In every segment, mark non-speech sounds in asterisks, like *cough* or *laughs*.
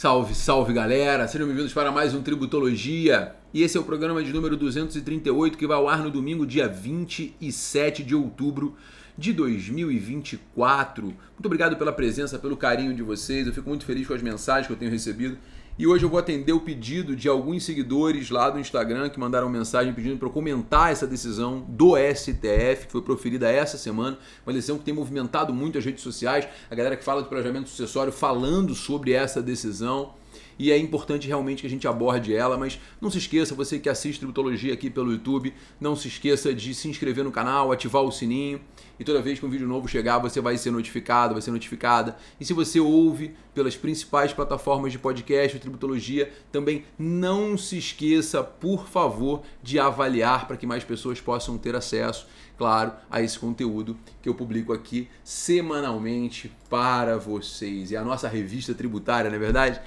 Salve, salve galera! Sejam bem-vindos para mais um Tributologia. E esse é o programa de número 238 que vai ao ar no domingo, dia 27 de outubro de 2024. Muito obrigado pela presença, pelo carinho de vocês. Eu fico muito feliz com as mensagens que eu tenho recebido e hoje eu vou atender o pedido de alguns seguidores lá do Instagram que mandaram mensagem pedindo para eu comentar essa decisão do STF, que foi proferida essa semana. Uma decisão que tem movimentado muito as redes sociais. A galera que fala de planejamento sucessório falando sobre essa decisão e é importante realmente que a gente aborde ela, mas não se esqueça, você que assiste Tributologia aqui pelo YouTube, não se esqueça de se inscrever no canal, ativar o sininho e toda vez que um vídeo novo chegar, você vai ser notificado, vai ser notificada. E se você ouve pelas principais plataformas de podcast, Tributologia, também não se esqueça, por favor, de avaliar para que mais pessoas possam ter acesso, claro, a esse conteúdo que eu publico aqui semanalmente para vocês. E é a nossa revista tributária, não é verdade?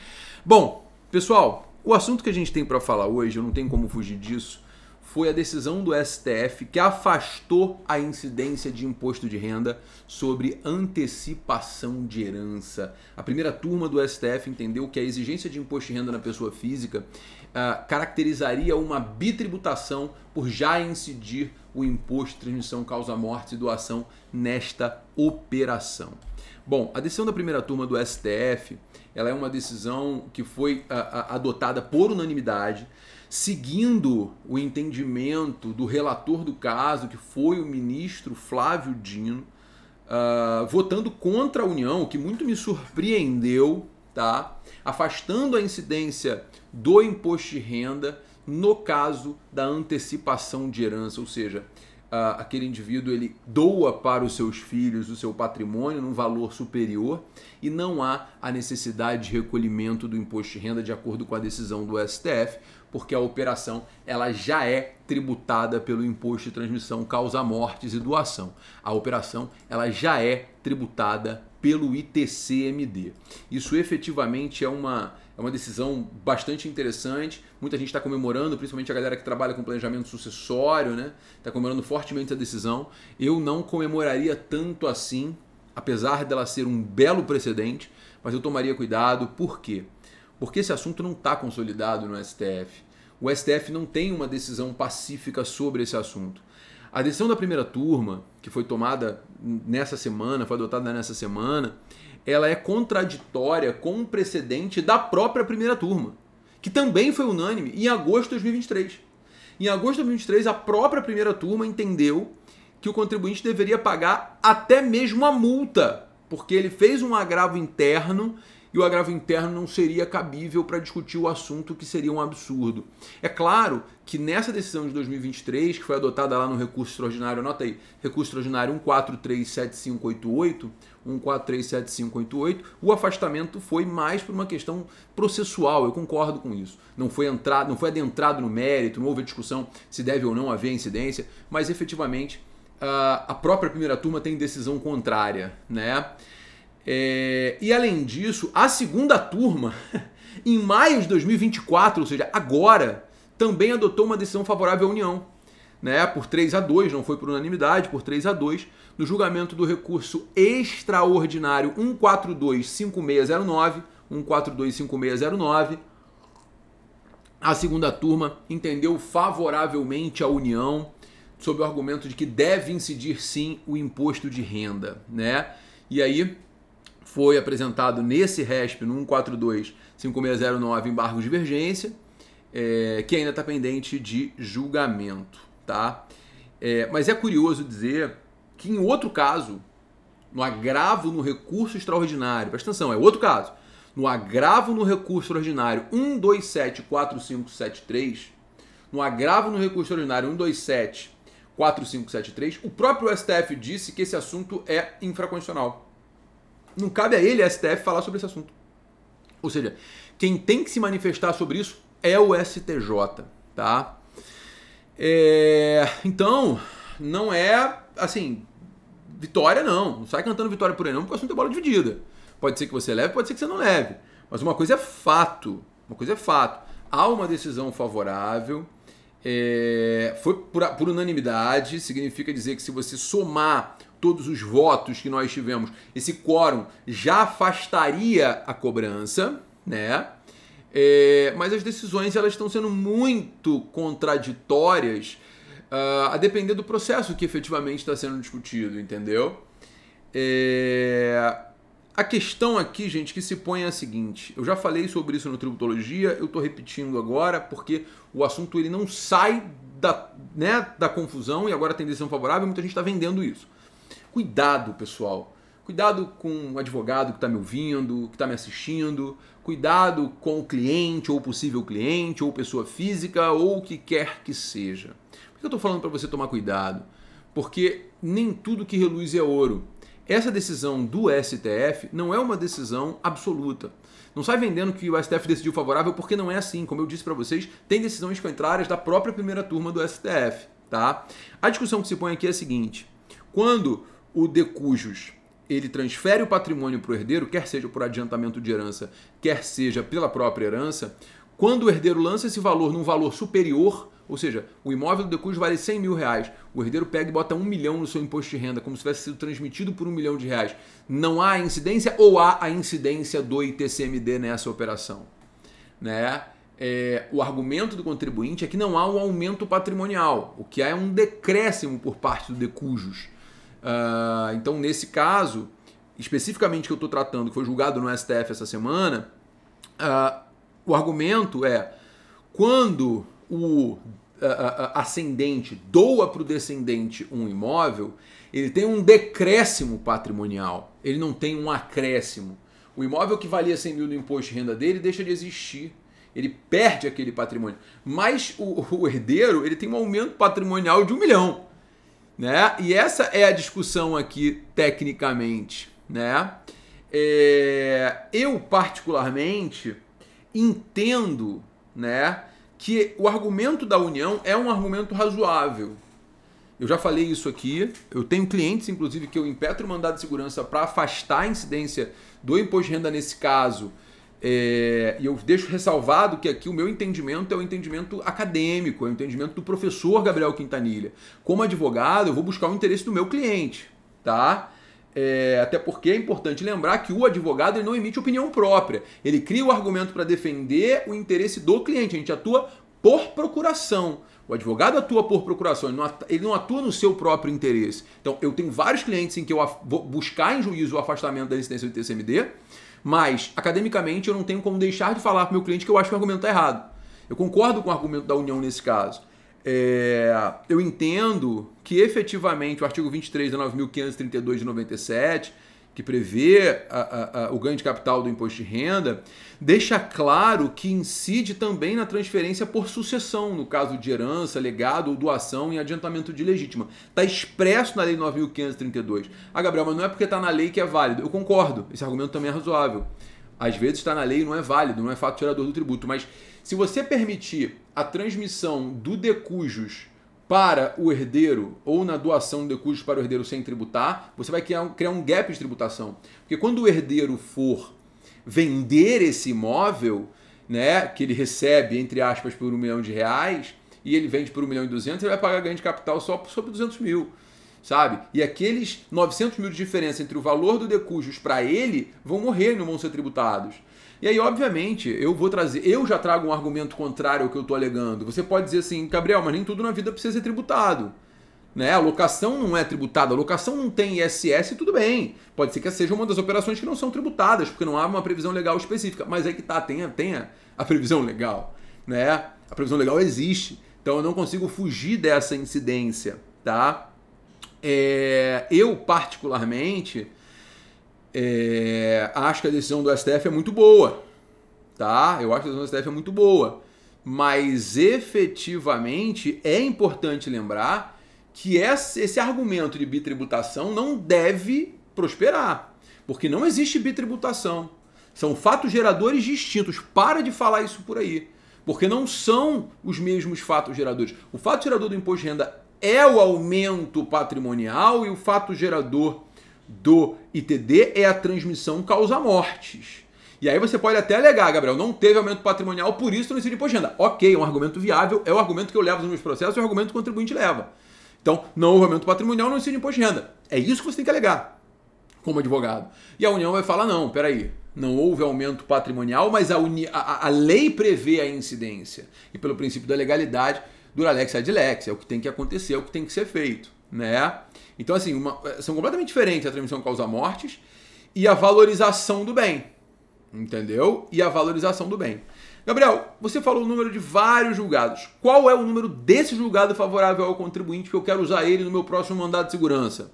Bom, pessoal, o assunto que a gente tem para falar hoje, eu não tenho como fugir disso, foi a decisão do STF que afastou a incidência de imposto de renda sobre antecipação de herança. A primeira turma do STF entendeu que a exigência de imposto de renda na pessoa física uh, caracterizaria uma bitributação por já incidir o imposto de transmissão causa-morte e doação nesta operação. Bom, a decisão da primeira turma do STF ela é uma decisão que foi ah, ah, adotada por unanimidade seguindo o entendimento do relator do caso, que foi o ministro Flávio Dino, uh, votando contra a União, o que muito me surpreendeu, tá? afastando a incidência do imposto de renda no caso da antecipação de herança, ou seja, aquele indivíduo ele doa para os seus filhos o seu patrimônio num valor superior e não há a necessidade de recolhimento do imposto de renda de acordo com a decisão do STF, porque a operação ela já é tributada pelo imposto de transmissão causa mortes e doação. A operação ela já é tributada pelo ITCMD. Isso efetivamente é uma, é uma decisão bastante interessante. Muita gente está comemorando, principalmente a galera que trabalha com planejamento sucessório, né? Está comemorando fortemente essa decisão. Eu não comemoraria tanto assim, apesar dela ser um belo precedente, mas eu tomaria cuidado. Por quê? Porque esse assunto não está consolidado no STF. O STF não tem uma decisão pacífica sobre esse assunto. A decisão da primeira turma, que foi tomada nessa semana, foi adotada nessa semana, ela é contraditória com o um precedente da própria primeira turma, que também foi unânime em agosto de 2023. Em agosto de 2023, a própria primeira turma entendeu que o contribuinte deveria pagar até mesmo a multa, porque ele fez um agravo interno e o agravo interno não seria cabível para discutir o assunto, que seria um absurdo. É claro que nessa decisão de 2023, que foi adotada lá no recurso extraordinário, anota aí, recurso extraordinário 1437588, 1437588, o afastamento foi mais por uma questão processual, eu concordo com isso. Não foi entrado, não foi adentrado no mérito, não houve discussão se deve ou não haver incidência, mas efetivamente ah, a própria primeira turma tem decisão contrária, né? É, e além disso, a segunda turma, *laughs* em maio de 2024, ou seja, agora, também adotou uma decisão favorável à União, né, por 3 a 2, não foi por unanimidade, por 3 a 2, no julgamento do recurso extraordinário 1425609, 1425609. A segunda turma entendeu favoravelmente a União sob o argumento de que deve incidir sim o imposto de renda, né? E aí foi apresentado nesse RESP, no 142-5609, embargo de divergência, é, que ainda está pendente de julgamento. Tá? É, mas é curioso dizer que em outro caso, no agravo no recurso extraordinário, presta atenção, é outro caso, no agravo no recurso extraordinário 1274573, no agravo no recurso extraordinário 1274573, o próprio STF disse que esse assunto é infraconstitucional. Não cabe a ele, a STF, falar sobre esse assunto. Ou seja, quem tem que se manifestar sobre isso é o STJ, tá? É... Então, não é assim, vitória não. Não sai cantando vitória por aí não, porque o assunto é bola dividida. Pode ser que você leve, pode ser que você não leve. Mas uma coisa é fato. Uma coisa é fato. Há uma decisão favorável. É... foi por, por unanimidade, significa dizer que se você somar todos os votos que nós tivemos, esse quórum já afastaria a cobrança, né? É, mas as decisões elas estão sendo muito contraditórias uh, a depender do processo que efetivamente está sendo discutido, entendeu? É, a questão aqui, gente, que se põe é a seguinte: eu já falei sobre isso no Tributologia, eu estou repetindo agora porque o assunto ele não sai da, né, da confusão e agora tem decisão favorável, muita gente está vendendo isso. Cuidado, pessoal. Cuidado com o advogado que está me ouvindo, que está me assistindo. Cuidado com o cliente ou possível cliente ou pessoa física ou o que quer que seja. Por que eu estou falando para você tomar cuidado? Porque nem tudo que reluz é ouro. Essa decisão do STF não é uma decisão absoluta. Não sai vendendo que o STF decidiu favorável porque não é assim. Como eu disse para vocês, tem decisões contrárias da própria primeira turma do STF, tá? A discussão que se põe aqui é a seguinte: quando o de cujos ele transfere o patrimônio para o herdeiro, quer seja por adiantamento de herança, quer seja pela própria herança, quando o herdeiro lança esse valor num valor superior, ou seja, o imóvel do decujos vale 100 mil reais, o herdeiro pega e bota 1 milhão no seu imposto de renda, como se tivesse sido transmitido por 1 milhão de reais. Não há incidência ou há a incidência do ITCMD nessa operação? Né? É, o argumento do contribuinte é que não há um aumento patrimonial, o que há é um decréscimo por parte do decujos ah, então, nesse caso, especificamente que eu estou tratando, que foi julgado no STF essa semana, uh, o argumento é quando o ascendente doa para o descendente um imóvel, ele tem um decréscimo patrimonial, ele não tem um acréscimo. O imóvel que valia 100 mil no imposto de renda dele deixa de existir. Ele perde aquele patrimônio. Mas o, o herdeiro ele tem um aumento patrimonial de um milhão né? E essa é a discussão aqui tecnicamente, né? É, eu particularmente entendo, né, que o argumento da união é um argumento razoável. Eu já falei isso aqui. Eu tenho clientes, inclusive, que eu impetro mandado de segurança para afastar a incidência do imposto de renda nesse caso, é, e eu deixo ressalvado que aqui o meu entendimento é o entendimento acadêmico, é o entendimento do professor Gabriel Quintanilha. Como advogado, eu vou buscar o interesse do meu cliente, tá? É, até porque é importante lembrar que o advogado ele não emite opinião própria. Ele cria o argumento para defender o interesse do cliente. A gente atua por procuração. O advogado atua por procuração, ele não, atua, ele não atua no seu próprio interesse. Então, eu tenho vários clientes em que eu vou buscar em juízo o afastamento da licença do TCMD mas, academicamente, eu não tenho como deixar de falar para o meu cliente que eu acho que o argumento está errado. Eu concordo com o argumento da União nesse caso. É, eu entendo que efetivamente o artigo 23 da 9.532 de 97 que prevê a, a, a, o ganho de capital do imposto de renda, deixa claro que incide também na transferência por sucessão, no caso de herança, legado ou doação em adiantamento de legítima. Está expresso na Lei 9.532. Ah, Gabriel, mas não é porque está na lei que é válido. Eu concordo, esse argumento também é razoável. Às vezes está na lei e não é válido, não é fato gerador do tributo, mas se você permitir a transmissão do decujus para o herdeiro ou na doação de custos para o herdeiro sem tributar, você vai criar um, criar um gap de tributação. Porque quando o herdeiro for vender esse imóvel, né, que ele recebe, entre aspas, por um milhão de reais, e ele vende por um milhão e duzentos, ele vai pagar ganho de capital só sobre 200 mil sabe? E aqueles 900 mil de diferença entre o valor do decujus para ele vão morrer e não vão ser tributados. E aí, obviamente, eu vou trazer, eu já trago um argumento contrário ao que eu estou alegando. Você pode dizer assim, Gabriel, mas nem tudo na vida precisa ser tributado. Né? A locação não é tributada, a locação não tem ISS, tudo bem. Pode ser que seja uma das operações que não são tributadas, porque não há uma previsão legal específica. Mas é que tá, tem, tem a, a previsão legal. Né? A previsão legal existe. Então eu não consigo fugir dessa incidência. Tá? É, eu, particularmente, é, acho que a decisão do STF é muito boa. Tá? Eu acho que a decisão do STF é muito boa. Mas efetivamente é importante lembrar que esse argumento de bitributação não deve prosperar. Porque não existe bitributação. São fatos geradores distintos. Para de falar isso por aí. Porque não são os mesmos fatos geradores. O fato gerador do imposto de renda é o aumento patrimonial e o fato gerador do ITD é a transmissão causa mortes. E aí você pode até alegar, Gabriel, não teve aumento patrimonial, por isso não incide imposto de renda. Ok, é um argumento viável, é o argumento que eu levo nos meus processos, é o argumento que o contribuinte leva. Então, não houve aumento patrimonial, não incide imposto de renda. É isso que você tem que alegar como advogado. E a União vai falar, não, peraí, não houve aumento patrimonial, mas a, uni, a, a lei prevê a incidência. E pelo princípio da legalidade, Duralex é de Lex, é o que tem que acontecer, é o que tem que ser feito, né? Então, assim, uma, é, são completamente diferentes a transmissão causa mortes e a valorização do bem, entendeu? E a valorização do bem. Gabriel, você falou o número de vários julgados. Qual é o número desse julgado favorável ao contribuinte que eu quero usar ele no meu próximo mandado de segurança?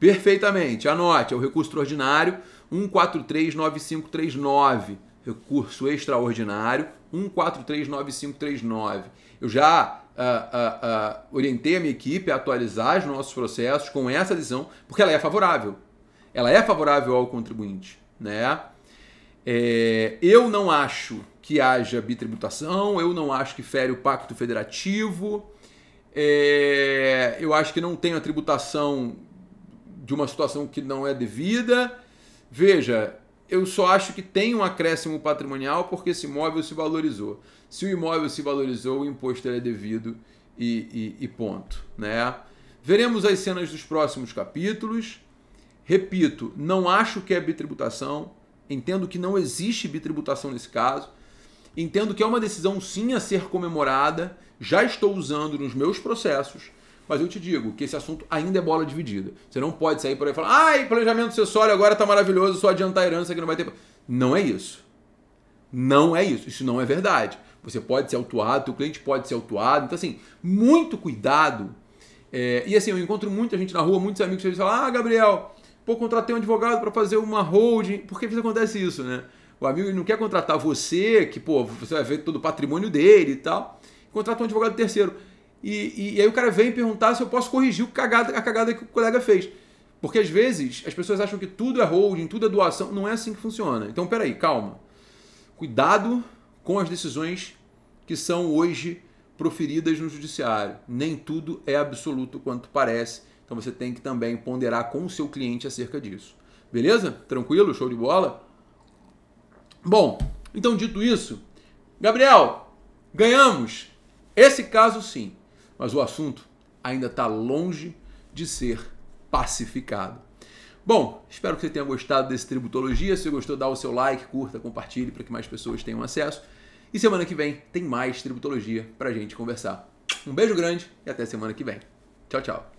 Perfeitamente, anote, é o recurso extraordinário 1439539. Recurso extraordinário 1439539. Eu já uh, uh, orientei a minha equipe a atualizar os nossos processos com essa decisão, porque ela é favorável. Ela é favorável ao contribuinte. Né? É, eu não acho que haja bitributação, eu não acho que fere o pacto federativo, é, eu acho que não tem a tributação de uma situação que não é devida. Veja, eu só acho que tem um acréscimo patrimonial porque esse imóvel se valorizou. Se o imóvel se valorizou, o imposto é devido e, e, e ponto. Né? Veremos as cenas dos próximos capítulos. Repito, não acho que é bitributação. Entendo que não existe bitributação nesse caso. Entendo que é uma decisão sim a ser comemorada. Já estou usando nos meus processos. Mas eu te digo que esse assunto ainda é bola dividida. Você não pode sair por aí e falar, ai, planejamento sucessório agora tá maravilhoso, só adiantar a herança que não vai ter. Não é isso. Não é isso. Isso não é verdade. Você pode ser autuado, o cliente pode ser autuado. Então, assim, muito cuidado. É, e assim, eu encontro muita gente na rua, muitos amigos que falam, ah, Gabriel, pô, contratei um advogado para fazer uma holding. Por que acontece isso, né? O amigo não quer contratar você, que, pô, você vai ver todo o patrimônio dele e tal. Contrata um advogado terceiro. E, e, e, aí o cara vem perguntar se eu posso corrigir o a cagada que o colega fez. Porque às vezes as pessoas acham que tudo é holding, tudo é doação. Não é assim que funciona. Então peraí, calma. Cuidado com as decisões que são hoje proferidas no judiciário. Nem tudo é absoluto quanto parece. Então você tem que também ponderar com o seu cliente acerca disso. Beleza? Tranquilo? Show de bola? Bom, então dito isso, Gabriel, ganhamos. Esse caso sim mas o assunto ainda está longe de ser pacificado. Bom, espero que você tenha gostado desse Tributologia. Se gostou, dá o seu like, curta, compartilhe para que mais pessoas tenham acesso. E semana que vem tem mais Tributologia para a gente conversar. Um beijo grande e até semana que vem. Tchau, tchau.